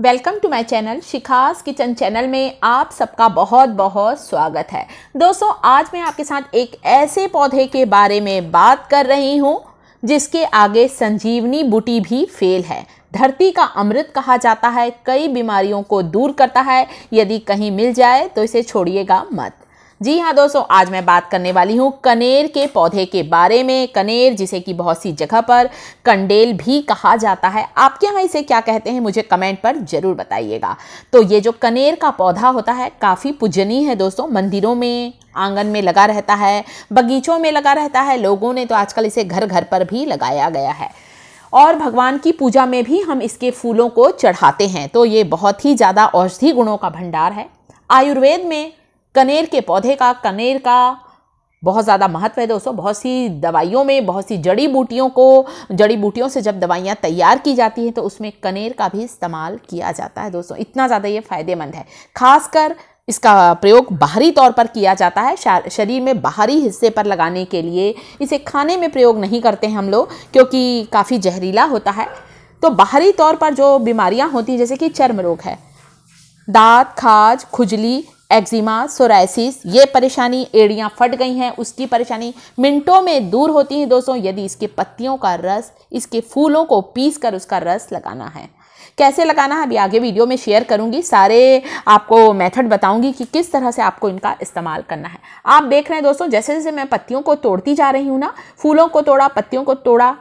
welcome to my channel Shikha's kitchen channel में आप सबका बहुत बहुत स्वागत है दोस्तों आज मैं आपके साथ एक ऐसे पौधे के बारे में बात कर रही हूँ जिसके आगे संजीवनी बूटी भी फेल है धरती का अमृत कहा जाता है कई बीमारियों को दूर करता है यदि कहीं मिल जाए तो इसे छोड़िएगा मत जी हाँ दोस्तों आज मैं बात करने वाली हूँ कनेर के पौधे के बारे में कनेर जिसे कि बहुत सी जगह पर कंडेल भी कहा जाता है आपके यहाँ इसे क्या कहते हैं मुझे कमेंट पर ज़रूर बताइएगा तो ये जो कनेर का पौधा होता है काफ़ी पूजनीय है दोस्तों मंदिरों में आंगन में लगा रहता है बगीचों में लगा रहता है लोगों ने तो आजकल इसे घर घर पर भी लगाया गया है और भगवान की पूजा में भी हम इसके फूलों को चढ़ाते हैं तो ये बहुत ही ज़्यादा औषधि गुणों का भंडार है आयुर्वेद में कनेर के पौधे का कनेर का बहुत ज़्यादा महत्व है दोस्तों बहुत सी दवाइयों में बहुत सी जड़ी बूटियों को जड़ी बूटियों से जब दवाइयाँ तैयार की जाती हैं तो उसमें कनेर का भी इस्तेमाल किया जाता है दोस्तों इतना ज़्यादा ये फ़ायदेमंद है खासकर इसका प्रयोग बाहरी तौर पर किया जाता है शरीर में बाहरी हिस्से पर लगाने के लिए इसे खाने में प्रयोग नहीं करते हैं हम लोग क्योंकि काफ़ी जहरीला होता है तो बाहरी तौर पर जो बीमारियाँ होती हैं जैसे कि चर्म रोग है दांत खाज खुजली एक्जिमा सोराइसिस ये परेशानी एड़ियाँ फट गई हैं उसकी परेशानी मिनटों में दूर होती हैं दोस्तों यदि इसके पत्तियों का रस इसके फूलों को पीस कर उसका रस लगाना है कैसे लगाना है अभी आगे वीडियो में शेयर करूंगी सारे आपको मेथड बताऊंगी कि किस तरह से आपको इनका इस्तेमाल करना है आप देख रहे हैं दोस्तों जैसे जैसे मैं पत्तियों को तोड़ती जा रही हूँ ना फूलों को तोड़ा पत्तियों को तोड़ा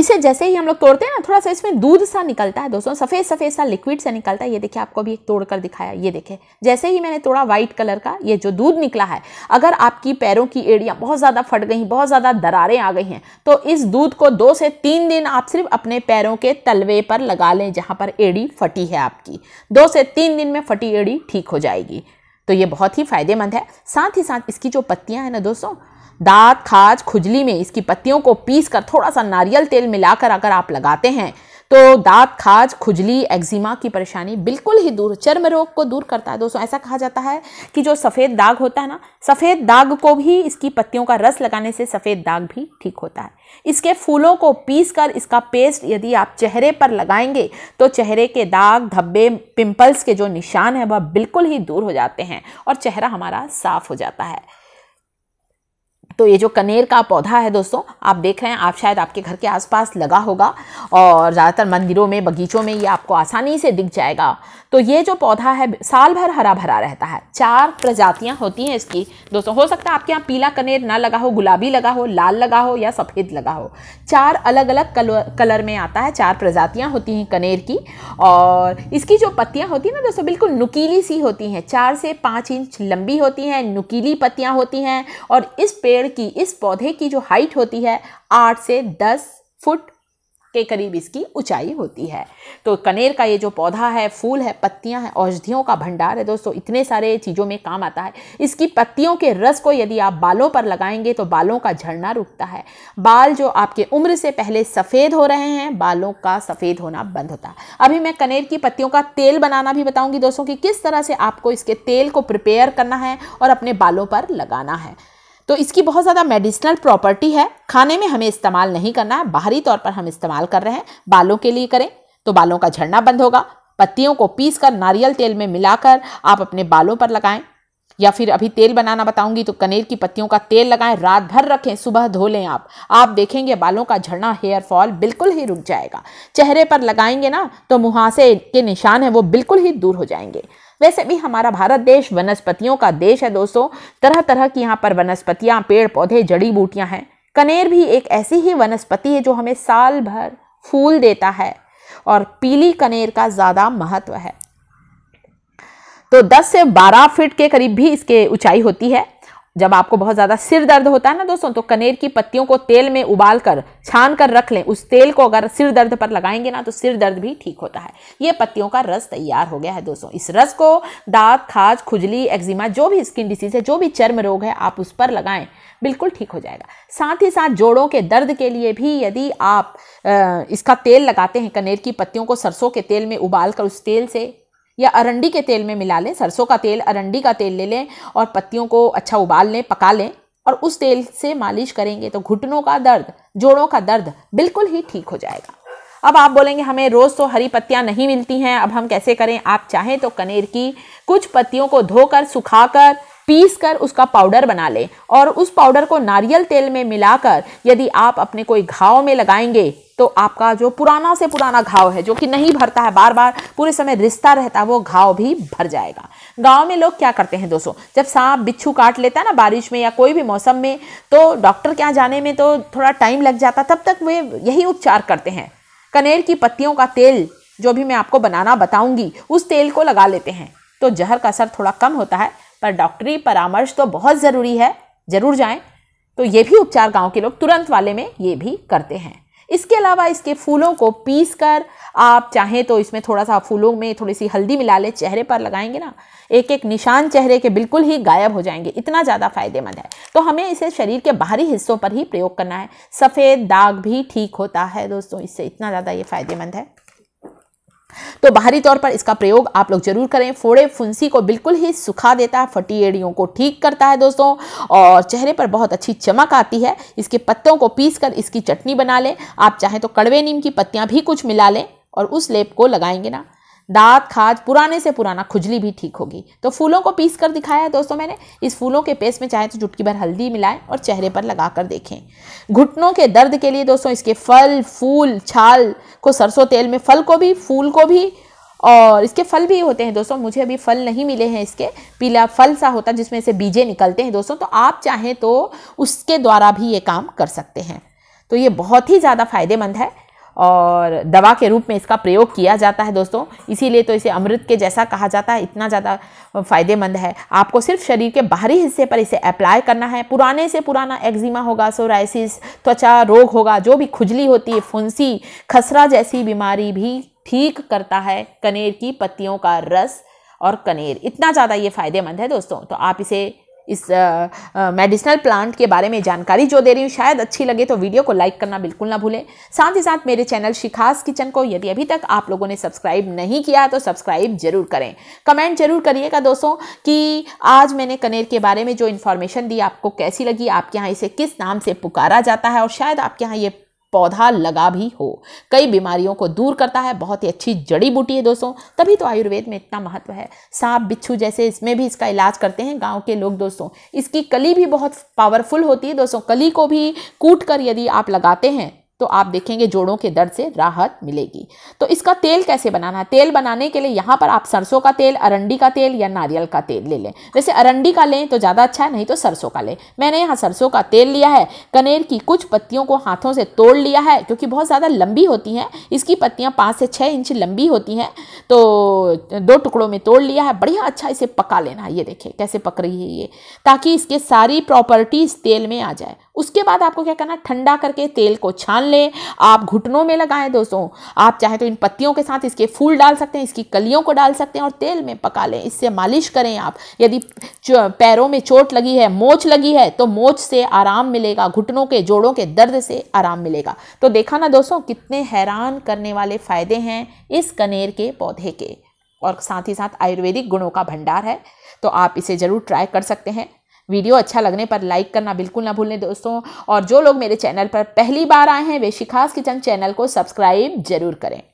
इसे जैसे ही हम लोग तोड़ते हैं ना थोड़ा सा इसमें दूध सा निकलता है दोस्तों सफ़ेद सफ़ेद सा लिक्विड सा निकलता है ये देखिए आपको अभी एक तोड़कर दिखाया ये देखे जैसे ही मैंने तोड़ा वाइट कलर का ये जो दूध निकला है अगर आपकी पैरों की एड़ियाँ बहुत ज़्यादा फट गई बहुत ज़्यादा दरारें आ गई हैं तो इस दूध को दो से तीन दिन आप सिर्फ अपने पैरों के तलवे पर लगा लें जहाँ पर एड़ी फटी है आपकी दो से तीन दिन में फटी एड़ी ठीक हो जाएगी तो ये बहुत ही फ़ायदेमंद है साथ ही साथ इसकी जो पत्तियाँ हैं ना दोस्तों दांत खाज खुजली में इसकी पत्तियों को पीस कर थोड़ा सा नारियल तेल मिलाकर अगर आप लगाते हैं तो दांत खाज खुजली एक्जिमा की परेशानी बिल्कुल ही दूर चर्म रोग को दूर करता है दोस्तों ऐसा कहा जाता है कि जो सफ़ेद दाग होता है ना सफ़ेद दाग को भी इसकी पत्तियों का रस लगाने से सफ़ेद दाग भी ठीक होता है इसके फूलों को पीस कर इसका पेस्ट यदि आप चेहरे पर लगाएंगे तो चेहरे के दाग धब्बे पिंपल्स के जो निशान हैं वह बिल्कुल ही दूर हो जाते हैं और चेहरा हमारा साफ़ हो जाता है तो ये जो कनेर का पौधा है दोस्तों आप देख रहे हैं आप शायद आपके घर के आसपास लगा होगा और ज़्यादातर मंदिरों में बगीचों में ये आपको आसानी से दिख जाएगा तो ये जो पौधा है साल भर हरा भरा रहता है चार प्रजातियाँ होती हैं इसकी दोस्तों हो सकता है आपके यहाँ पीला कनेर ना लगा हो गुलाबी लगा हो लाल लगा हो या सफ़ेद लगा हो चार अलग अलग कलर में आता है चार प्रजातियाँ होती हैं कनेर की और इसकी जो पत्तियाँ होती हैं ना दोस्तों बिल्कुल नुकीली सी होती हैं चार से पाँच इंच लंबी होती हैं नुकीली पत्तियाँ होती हैं और इस पेड़ की इस पौधे की जो हाइट होती है आठ से दस फुट के करीब इसकी ऊंचाई होती है तो कनेर का ये जो पौधा है फूल है पत्तियां हैं औषधियों का भंडार है दोस्तों इतने सारे चीज़ों में काम आता है इसकी पत्तियों के रस को यदि आप बालों पर लगाएंगे तो बालों का झड़ना रुकता है बाल जो आपके उम्र से पहले सफ़ेद हो रहे हैं बालों का सफ़ेद होना बंद होता है अभी मैं कनेर की पत्तियों का तेल बनाना भी बताऊँगी दोस्तों कि किस तरह से आपको इसके तेल को प्रिपेयर करना है और अपने बालों पर लगाना है तो इसकी बहुत ज़्यादा मेडिसिनल प्रॉपर्टी है खाने में हमें इस्तेमाल नहीं करना है बाहरी तौर पर हम इस्तेमाल कर रहे हैं बालों के लिए करें तो बालों का झड़ना बंद होगा पत्तियों को पीस कर नारियल तेल में मिलाकर आप अपने बालों पर लगाएं या फिर अभी तेल बनाना बताऊंगी तो कनेर की पत्तियों का तेल लगाएं रात भर रखें सुबह धो लें आप आप देखेंगे बालों का झड़ना हेयर फॉल बिल्कुल ही रुक जाएगा चेहरे पर लगाएंगे ना तो मुहासे के निशान है वो बिल्कुल ही दूर हो जाएंगे वैसे भी हमारा भारत देश वनस्पतियों का देश है दोस्तों तरह तरह की यहाँ पर वनस्पतियाँ पेड़ पौधे जड़ी बूटियाँ हैं कनेर भी एक ऐसी ही वनस्पति है जो हमें साल भर फूल देता है और पीली कनेर का ज़्यादा महत्व है तो 10 से 12 फीट के करीब भी इसके ऊंचाई होती है जब आपको बहुत ज़्यादा सिर दर्द होता है ना दोस्तों तो कनेर की पत्तियों को तेल में उबाल कर छान कर रख लें उस तेल को अगर सिर दर्द पर लगाएंगे ना तो सिर दर्द भी ठीक होता है ये पत्तियों का रस तैयार हो गया है दोस्तों इस रस को दांत खाज खुजली एक्जिमा जो भी स्किन डिसीज है जो भी चर्म रोग है आप उस पर लगाएं बिल्कुल ठीक हो जाएगा साथ ही साथ जोड़ों के दर्द के लिए भी यदि आप इसका तेल लगाते हैं कनेर की पत्तियों को सरसों के तेल में उबाल कर उस तेल से या अरंडी के तेल में मिला लें सरसों का तेल अरंडी का तेल ले लें और पत्तियों को अच्छा उबाल लें पका लें और उस तेल से मालिश करेंगे तो घुटनों का दर्द जोड़ों का दर्द बिल्कुल ही ठीक हो जाएगा अब आप बोलेंगे हमें रोज़ तो हरी पत्तियाँ नहीं मिलती हैं अब हम कैसे करें आप चाहें तो कनेर की कुछ पत्तियों को धोकर सुखाकर पीस कर उसका पाउडर बना लें और उस पाउडर को नारियल तेल में मिलाकर यदि आप अपने कोई घाव में लगाएंगे तो आपका जो पुराना से पुराना घाव है जो कि नहीं भरता है बार बार पूरे समय रिश्ता रहता है वो घाव भी भर जाएगा गाँव में लोग क्या करते हैं दोस्तों जब सांप बिच्छू काट लेता है ना बारिश में या कोई भी मौसम में तो डॉक्टर के यहाँ जाने में तो थोड़ा टाइम लग जाता तब तक वे यही उपचार करते हैं कनेर की पत्तियों का तेल जो भी मैं आपको बनाना बताऊंगी उस तेल को लगा लेते हैं तो जहर का असर थोड़ा कम होता है पर डॉक्टरी परामर्श तो बहुत ज़रूरी है ज़रूर जाएं तो ये भी उपचार गांव के लोग तुरंत वाले में ये भी करते हैं इसके अलावा इसके फूलों को पीस कर आप चाहें तो इसमें थोड़ा सा फूलों में थोड़ी सी हल्दी मिला ले चेहरे पर लगाएंगे ना एक एक निशान चेहरे के बिल्कुल ही गायब हो जाएंगे इतना ज़्यादा फायदेमंद है तो हमें इसे शरीर के बाहरी हिस्सों पर ही प्रयोग करना है सफ़ेद दाग भी ठीक होता है दोस्तों इससे इतना ज़्यादा ये फायदेमंद है तो बाहरी तौर पर इसका प्रयोग आप लोग जरूर करें फोड़े फुंसी को बिल्कुल ही सुखा देता है फटी एड़ियों को ठीक करता है दोस्तों और चेहरे पर बहुत अच्छी चमक आती है इसके पत्तों को पीस कर इसकी चटनी बना लें आप चाहें तो कड़वे नीम की पत्तियाँ भी कुछ मिला लें और उस लेप को लगाएंगे ना दांत खाज पुराने से पुराना खुजली भी ठीक होगी तो फूलों को पीस कर दिखाया है दोस्तों मैंने इस फूलों के पेस्ट में चाहे तो चुटकी भर हल्दी मिलाएं और चेहरे पर लगा कर देखें घुटनों के दर्द के लिए दोस्तों इसके फल फूल छाल को सरसों तेल में फल को भी फूल को भी और इसके फल भी होते हैं दोस्तों मुझे अभी फल नहीं मिले हैं इसके पीला फल सा होता है जिसमें से बीजे निकलते हैं दोस्तों तो आप चाहें तो उसके द्वारा भी ये काम कर सकते हैं तो ये बहुत ही ज़्यादा फायदेमंद है और दवा के रूप में इसका प्रयोग किया जाता है दोस्तों इसीलिए तो इसे अमृत के जैसा कहा जाता है इतना ज़्यादा फ़ायदेमंद है आपको सिर्फ शरीर के बाहरी हिस्से पर इसे अप्लाई करना है पुराने से पुराना एक्जिमा होगा सोराइसिस त्वचा रोग होगा जो भी खुजली होती है फुंसी खसरा जैसी बीमारी भी ठीक करता है कनेर की पत्तियों का रस और कनेर इतना ज़्यादा ये फ़ायदेमंद है दोस्तों तो आप इसे इस मेडिसिनल प्लांट के बारे में जानकारी जो दे रही हूँ शायद अच्छी लगे तो वीडियो को लाइक करना बिल्कुल ना भूलें साथ ही साथ मेरे चैनल शिखास किचन को यदि अभी तक आप लोगों ने सब्सक्राइब नहीं किया तो सब्सक्राइब जरूर करें कमेंट जरूर करिएगा दोस्तों कि आज मैंने कनेर के बारे में जो इन्फॉर्मेशन दी आपको कैसी लगी आपके यहाँ इसे किस नाम से पुकारा जाता है और शायद आपके यहाँ ये पौधा लगा भी हो कई बीमारियों को दूर करता है बहुत ही अच्छी जड़ी बूटी है दोस्तों तभी तो आयुर्वेद में इतना महत्व है सांप बिच्छू जैसे इसमें भी इसका इलाज करते हैं गांव के लोग दोस्तों इसकी कली भी बहुत पावरफुल होती है दोस्तों कली को भी कूट कर यदि आप लगाते हैं तो आप देखेंगे जोड़ों के दर्द से राहत मिलेगी तो इसका तेल कैसे बनाना है तेल बनाने के लिए यहाँ पर आप सरसों का तेल अरंडी का तेल या नारियल का तेल ले लें वैसे अरंडी का लें तो ज़्यादा अच्छा है नहीं तो सरसों का लें मैंने यहाँ सरसों का तेल लिया है कनेर की कुछ पत्तियों को हाथों से तोड़ लिया है क्योंकि बहुत ज़्यादा लंबी होती हैं इसकी पत्तियाँ पाँच से छः इंच लंबी होती हैं तो दो टुकड़ों में तोड़ लिया है बढ़िया अच्छा इसे पका लेना है ये देखें कैसे पक रही है ये ताकि इसके सारी प्रॉपर्टीज़ तेल में आ जाए उसके बाद आपको क्या करना ठंडा करके तेल को छान लें आप घुटनों में लगाएं दोस्तों आप चाहे तो इन पत्तियों के साथ इसके फूल डाल सकते हैं इसकी कलियों को डाल सकते हैं और तेल में पका लें इससे मालिश करें आप यदि पैरों में चोट लगी है मोच लगी है तो मोच से आराम मिलेगा घुटनों के जोड़ों के दर्द से आराम मिलेगा तो देखा ना दोस्तों कितने हैरान करने वाले फ़ायदे हैं इस कनेर के पौधे के और साथ ही साथ आयुर्वेदिक गुणों का भंडार है तो आप इसे ज़रूर ट्राई कर सकते हैं वीडियो अच्छा लगने पर लाइक करना बिल्कुल ना भूलें दोस्तों और जो लोग मेरे चैनल पर पहली बार आए हैं वे शिखास किचन चैनल को सब्सक्राइब जरूर करें